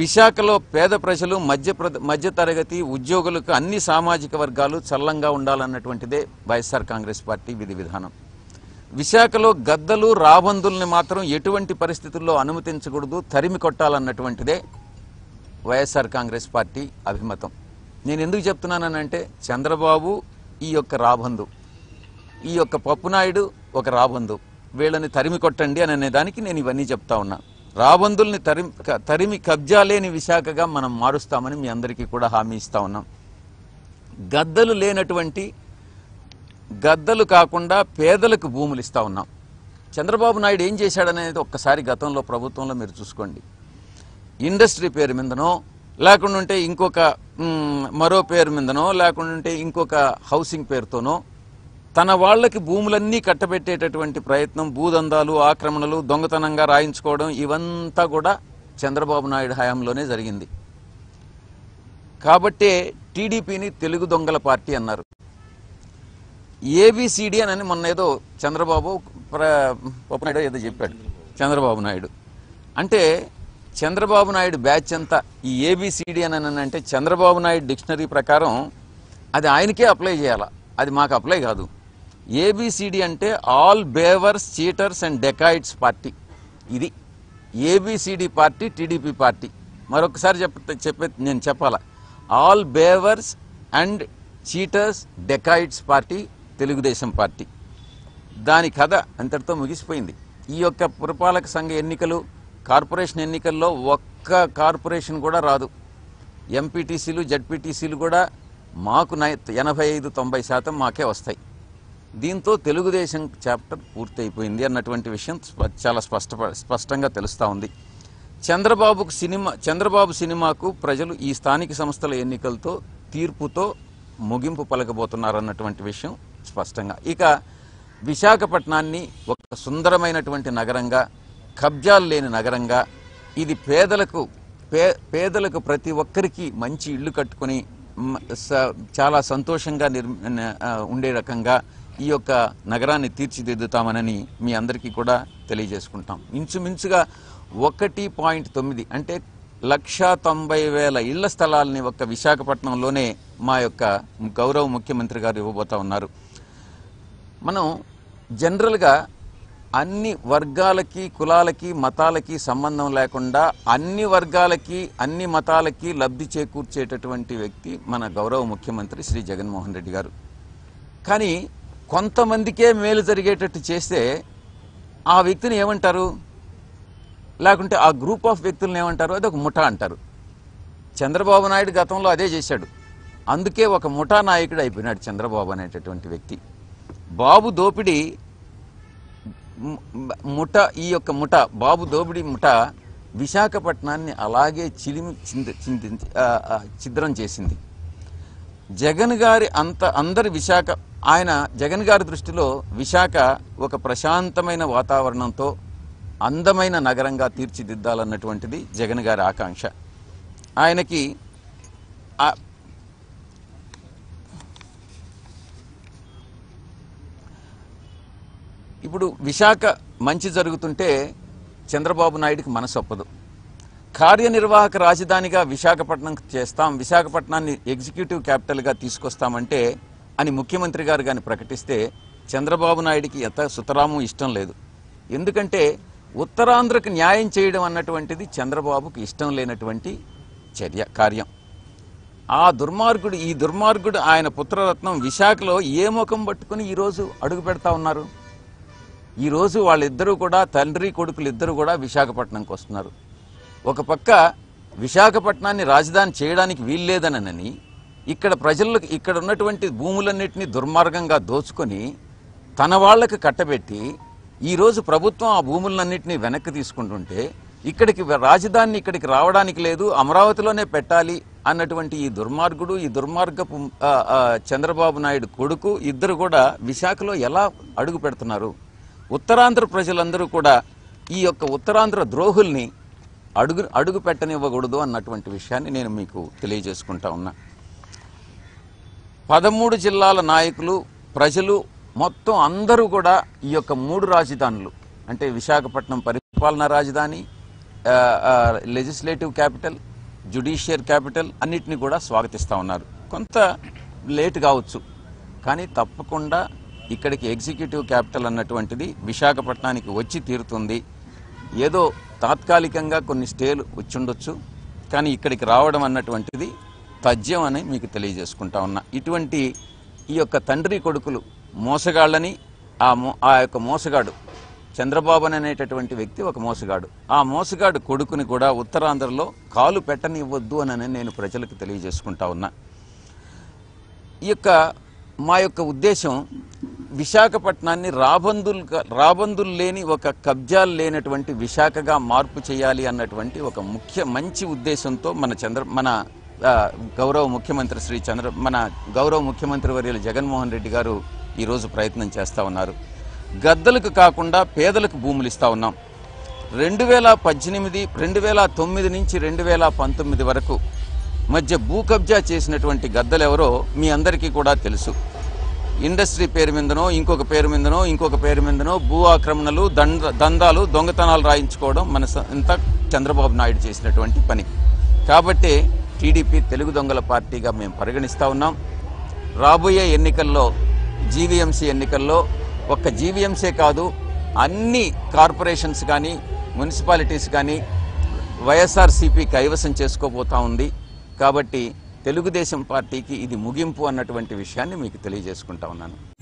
విశాఖలో పేద ప్రజలు మధ్య మధ్యతరగతి ఉద్యోగులకు అన్ని సామాజిక వర్గాలు చల్లంగా ఉండాలన్నటువంటిదే వైఎస్ఆర్ కాంగ్రెస్ పార్టీ విధి విధానం విశాఖలో గద్దలు రాబందుల్ని మాత్రం ఎటువంటి పరిస్థితుల్లో అనుమతించకూడదు తరిమి కొట్టాలన్నటువంటిదే వైఎస్ఆర్ కాంగ్రెస్ పార్టీ అభిమతం నేను ఎందుకు చెప్తున్నానంటే చంద్రబాబు ఈ యొక్క రాబందు ఈ యొక్క పప్పునాయుడు ఒక రాబందు వీళ్ళని తరిమి కొట్టండి అనే దానికి నేను ఇవన్నీ చెప్తా ఉన్నాను రాబందుల్ని తరిమి తరిమి కబ్జా లేని విశాఖగా మనం మారుస్తామని మీ అందరికీ కూడా హామీ ఇస్తా ఉన్నాం గద్దలు లేనటువంటి గద్దలు కాకుండా పేదలకు భూములు ఇస్తా ఉన్నాం చంద్రబాబు నాయుడు ఏం చేశాడనేది ఒక్కసారి గతంలో ప్రభుత్వంలో మీరు చూసుకోండి ఇండస్ట్రీ పేరు మీదనో లేకుండా ఉంటే ఇంకొక మరో పేరు మీదనో లేకుండా ఉంటే ఇంకొక హౌసింగ్ పేరుతోనో తన వాళ్లకి భూములన్నీ కట్టబెట్టేటటువంటి ప్రయత్నం భూదందాలు ఆక్రమణలు దొంగతనంగా రాయించుకోవడం ఇవంతా కూడా చంద్రబాబు నాయుడు హయాంలోనే జరిగింది కాబట్టే టీడీపీని తెలుగు దొంగల పార్టీ అన్నారు ఏబిసిడి అని మొన్న ఏదో చంద్రబాబు ఉపనాయుడు ఏదో చెప్పాడు చంద్రబాబు నాయుడు అంటే చంద్రబాబు నాయుడు బ్యాచ్ అంతా ఈ ఏబిసిడి అని అంటే చంద్రబాబు నాయుడు డిక్షనరీ ప్రకారం అది ఆయనకే అప్లై చేయాలా అది మాకు అప్లై కాదు ఏబిసిడి అంటే ఆల్ బేవర్స్ చీటర్స్ అండ్ డెకాయిట్స్ పార్టీ ఇది ఏబిసిడి పార్టీ టీడీపీ పార్టీ మరొకసారి చెప్ప చెప్పే నేను చెప్పాలా ఆల్ బేవర్స్ and cheaters dacoits party Telugu Desam party దాని కథ అంతటితో ముగిసిపోయింది ఈ యొక్క పురపాలక సంఘ ఎన్నికలు కార్పొరేషన్ ఎన్నికల్లో ఒక్క కార్పొరేషన్ కూడా రాదు ఎంపీటీసీలు జడ్పీటీసీలు కూడా మాకు నై ఎనభై ఐదు తొంభై శాతం మాకే వస్తాయి దీంతో తెలుగుదేశం చాప్టర్ పూర్తయిపోయింది అన్నటువంటి విషయం చాలా స్పష్ట స్పష్టంగా తెలుస్తూ ఉంది చంద్రబాబుకు సినిమా చంద్రబాబు సినిమాకు ప్రజలు ఈ స్థానిక సంస్థల ఎన్నికలతో తీర్పుతో ముగింపు పలకబోతున్నారన్నటువంటి విషయం స్పష్టంగా ఇక విశాఖపట్నాన్ని ఒక సుందరమైనటువంటి నగరంగా కబ్జాలు లేని నగరంగా ఇది పేదలకు పే పేదలకు ప్రతి ఒక్కరికి మంచి ఇళ్ళు కట్టుకుని చాలా సంతోషంగా నిర్మి ఉండే రకంగా ఈ యొక్క నగరాన్ని తీర్చిదిద్దుతామనని మీ అందరికీ కూడా తెలియజేసుకుంటాం ఇంచుమించుగా ఒకటి పాయింట్ తొమ్మిది అంటే లక్ష తొంభై వేల ఇళ్ల స్థలాలని ఒక్క విశాఖపట్నంలోనే మా యొక్క గౌరవ ముఖ్యమంత్రి గారు ఇవ్వబోతా ఉన్నారు మనం జనరల్గా అన్ని వర్గాలకి కులాలకి మతాలకి సంబంధం లేకుండా అన్ని వర్గాలకి అన్ని మతాలకి లబ్ధి చేకూర్చేటటువంటి వ్యక్తి మన గౌరవ ముఖ్యమంత్రి శ్రీ జగన్మోహన్ రెడ్డి గారు కానీ కొంతమందికే మేలు జరిగేటట్టు చేస్తే ఆ వ్యక్తిని ఏమంటారు లేకుంటే ఆ గ్రూప్ ఆఫ్ వ్యక్తులను ఏమంటారు అది ఒక ముఠా అంటారు చంద్రబాబు నాయుడు గతంలో అదే చేశాడు అందుకే ఒక ముఠా నాయకుడు అయిపోయినాడు చంద్రబాబు అనేటటువంటి వ్యక్తి బాబు దోపిడి ముఠ ఈ యొక్క ముఠ బాబు దోపిడి ముఠ విశాఖపట్నాన్ని అలాగే చిలిమి చింత చింతించి చిద్రం చేసింది జగన్ గారి అంత అందరి విశాఖ ఆయన జగన్ గారి దృష్టిలో విశాఖ ఒక ప్రశాంతమైన వాతావరణంతో అందమైన నగరంగా తీర్చిదిద్దాలన్నటువంటిది జగన్ గారి ఆకాంక్ష ఆయనకి ఇప్పుడు విశాఖ మంచి జరుగుతుంటే చంద్రబాబు నాయుడికి మనసొప్పదు కార్యనిర్వాహక రాజధానిగా విశాఖపట్నం చేస్తాం విశాఖపట్నాన్ని ఎగ్జిక్యూటివ్ క్యాపిటల్గా తీసుకొస్తామంటే అని ముఖ్యమంత్రి గారు కానీ ప్రకటిస్తే చంద్రబాబు నాయుడికి ఎంత సుతరాము ఇష్టం లేదు ఎందుకంటే ఉత్తరాంధ్రకు న్యాయం చేయడం అన్నటువంటిది చంద్రబాబుకు ఇష్టం లేనటువంటి చర్య కార్యం ఆ దుర్మార్గుడు ఈ దుర్మార్గుడు ఆయన పుత్రరత్నం విశాఖలో ఏ ముఖం పట్టుకుని ఈరోజు అడుగు పెడతా ఉన్నారు ఈరోజు వాళ్ళిద్దరూ కూడా తండ్రి కొడుకులు ఇద్దరు కూడా విశాఖపట్నంకి వస్తున్నారు ఒక పక్క విశాఖపట్నాన్ని రాజధాని చేయడానికి వీల్లేదనని ఇక్కడ ప్రజలకు ఇక్కడ ఉన్నటువంటి భూములన్నింటినీ దుర్మార్గంగా దోచుకొని తన వాళ్లకు కట్టబెట్టి ఈరోజు ప్రభుత్వం ఆ భూములన్నింటినీ వెనక్కి తీసుకుంటుంటే ఇక్కడికి రాజధాని ఇక్కడికి రావడానికి లేదు అమరావతిలోనే పెట్టాలి అన్నటువంటి ఈ దుర్మార్గుడు ఈ దుర్మార్గపు చంద్రబాబు నాయుడు కొడుకు ఇద్దరు కూడా విశాఖలో ఎలా అడుగు పెడుతున్నారు ఉత్తరాంధ్ర ప్రజలందరూ కూడా ఈ యొక్క ఉత్తరాంధ్ర ద్రోహుల్ని అడుగు అడుగు పెట్టనివ్వకూడదు అన్నటువంటి విషయాన్ని నేను మీకు తెలియజేసుకుంటా ఉన్నా పదమూడు జిల్లాల నాయకులు ప్రజలు మొత్తం అందరూ కూడా ఈ యొక్క మూడు రాజధానులు అంటే విశాఖపట్నం పరిపాలనా రాజధాని లెజిస్లేటివ్ క్యాపిటల్ జుడిషియర్ క్యాపిటల్ అన్నిటిని కూడా స్వాగతిస్తూ ఉన్నారు కొంత లేట్ కావచ్చు కానీ తప్పకుండా ఇక్కడికి ఎగ్జిక్యూటివ్ క్యాపిటల్ అన్నటువంటిది విశాఖపట్నానికి వచ్చి తీరుతుంది ఏదో తాత్కాలికంగా కొన్ని స్టేలు వచ్చుండొచ్చు కానీ ఇక్కడికి రావడం అన్నటువంటిది తథ్యం అని మీకు తెలియజేసుకుంటా ఉన్నా ఇటువంటి ఈ యొక్క తండ్రి కొడుకులు మోసగాళ్ళని ఆ మో ఆ యొక్క మోసగాడు చంద్రబాబు అనేటటువంటి వ్యక్తి ఒక మోసగాడు ఆ మోసగాడు కొడుకుని కూడా ఉత్తరాంధ్రలో కాలు పెట్టనివ్వద్దు అని నేను ప్రజలకు తెలియజేసుకుంటా ఉన్నా ఈ యొక్క మా యొక్క ఉద్దేశం విశాఖపట్నాన్ని రాబందులు రాబందులు లేని ఒక కబ్జాలు లేనటువంటి విశాఖగా మార్పు చేయాలి అన్నటువంటి ఒక ముఖ్య మంచి ఉద్దేశంతో మన చంద్ర మన గౌరవ ముఖ్యమంత్రి శ్రీ చంద్ర మన గౌరవ ముఖ్యమంత్రి వర్యులు జగన్మోహన్ రెడ్డి గారు ఈరోజు ప్రయత్నం చేస్తూ ఉన్నారు గద్దలకు కాకుండా పేదలకు భూములు ఇస్తూ ఉన్నాం రెండు వేల పద్దెనిమిది రెండు వేల తొమ్మిది నుంచి రెండు వేల పంతొమ్మిది వరకు మధ్య భూ కబ్జా చేసినటువంటి గద్దలెవరో మీ అందరికీ కూడా తెలుసు ఇండస్ట్రీ పేరు మీదనో ఇంకొక పేరు మీదనో ఇంకొక పేరు మీదనో భూ ఆక్రమణలు దందాలు దొంగతనాలు రాయించుకోవడం మన ఇంత చంద్రబాబు నాయుడు చేసినటువంటి పని కాబట్టి టీడీపీ తెలుగు దొంగల పార్టీగా మేము పరిగణిస్తూ ఉన్నాం రాబోయే ఎన్నికల్లో జీవీఎంసీ ఎన్నికల్లో ఒక్క జీవీఎంసీ కాదు అన్ని కార్పొరేషన్స్ కానీ మున్సిపాలిటీస్ కానీ వైఎస్ఆర్సీపీ కైవసం చేసుకోబోతా ఉంది కాబట్టి తెలుగుదేశం పార్టీకి ఇది ముగింపు అన్నటువంటి విషయాన్ని మీకు తెలియజేసుకుంటా ఉన్నాను